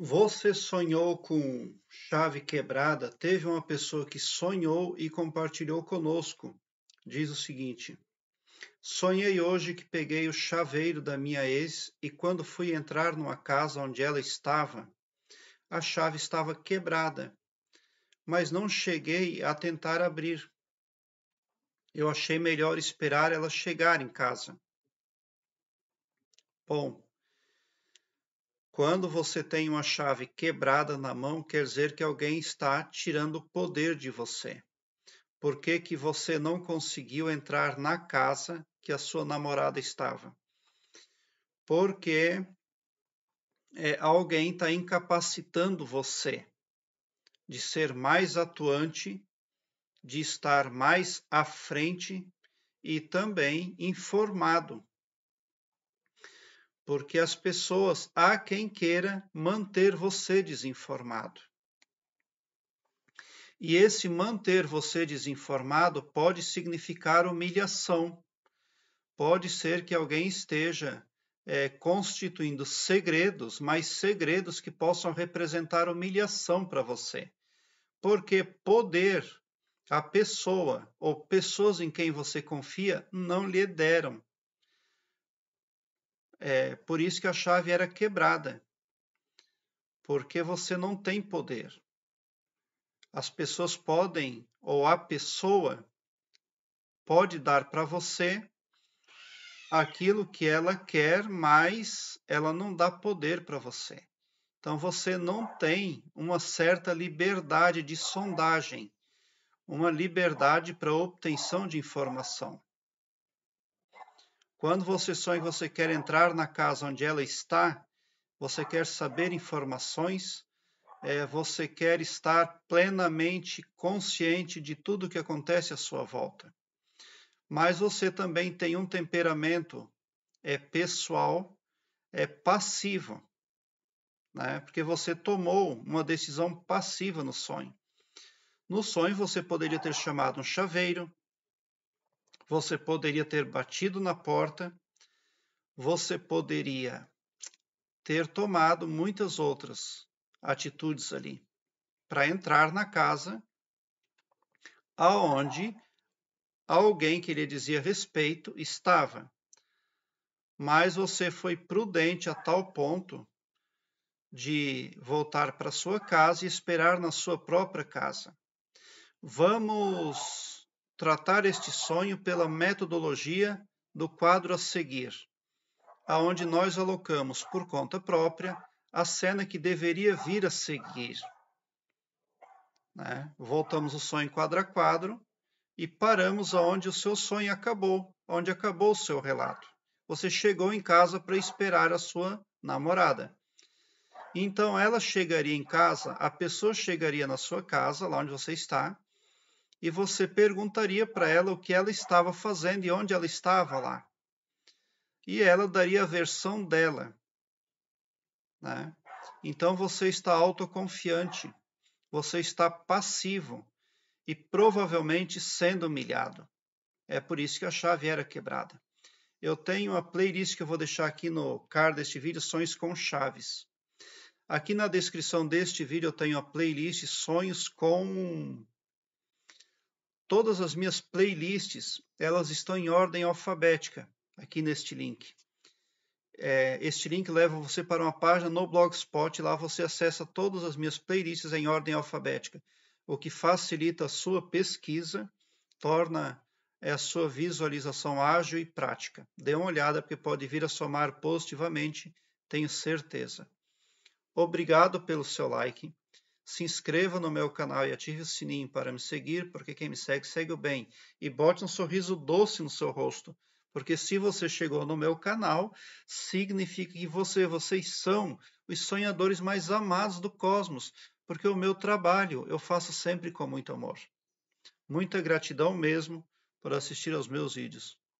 Você sonhou com chave quebrada? Teve uma pessoa que sonhou e compartilhou conosco. Diz o seguinte: Sonhei hoje que peguei o chaveiro da minha ex e quando fui entrar numa casa onde ela estava, a chave estava quebrada, mas não cheguei a tentar abrir. Eu achei melhor esperar ela chegar em casa. Bom, quando você tem uma chave quebrada na mão, quer dizer que alguém está tirando o poder de você. Por que, que você não conseguiu entrar na casa que a sua namorada estava? Porque é, alguém está incapacitando você de ser mais atuante, de estar mais à frente e também informado porque as pessoas há quem queira manter você desinformado. E esse manter você desinformado pode significar humilhação. Pode ser que alguém esteja é, constituindo segredos, mas segredos que possam representar humilhação para você. Porque poder, a pessoa ou pessoas em quem você confia não lhe deram. É por isso que a chave era quebrada, porque você não tem poder. As pessoas podem, ou a pessoa pode dar para você aquilo que ela quer, mas ela não dá poder para você. Então você não tem uma certa liberdade de sondagem, uma liberdade para obtenção de informação. Quando você sonha que você quer entrar na casa onde ela está, você quer saber informações, é, você quer estar plenamente consciente de tudo o que acontece à sua volta. Mas você também tem um temperamento é pessoal, é passivo, né? porque você tomou uma decisão passiva no sonho. No sonho, você poderia ter chamado um chaveiro, você poderia ter batido na porta, você poderia ter tomado muitas outras atitudes ali para entrar na casa aonde alguém que lhe dizia respeito estava. Mas você foi prudente a tal ponto de voltar para sua casa e esperar na sua própria casa. Vamos tratar este sonho pela metodologia do quadro a seguir, aonde nós alocamos por conta própria a cena que deveria vir a seguir. Né? Voltamos o sonho quadro a quadro e paramos aonde o seu sonho acabou, onde acabou o seu relato. Você chegou em casa para esperar a sua namorada. Então ela chegaria em casa, a pessoa chegaria na sua casa, lá onde você está, e você perguntaria para ela o que ela estava fazendo e onde ela estava lá. E ela daria a versão dela. Né? Então você está autoconfiante, você está passivo e provavelmente sendo humilhado. É por isso que a chave era quebrada. Eu tenho a playlist que eu vou deixar aqui no card deste vídeo, Sonhos com Chaves. Aqui na descrição deste vídeo eu tenho a playlist Sonhos com Todas as minhas playlists, elas estão em ordem alfabética, aqui neste link. É, este link leva você para uma página no Blogspot, lá você acessa todas as minhas playlists em ordem alfabética, o que facilita a sua pesquisa, torna é a sua visualização ágil e prática. Dê uma olhada, porque pode vir a somar positivamente, tenho certeza. Obrigado pelo seu like se inscreva no meu canal e ative o sininho para me seguir, porque quem me segue, segue o bem. E bote um sorriso doce no seu rosto, porque se você chegou no meu canal, significa que você, vocês são os sonhadores mais amados do cosmos, porque o meu trabalho eu faço sempre com muito amor. Muita gratidão mesmo por assistir aos meus vídeos.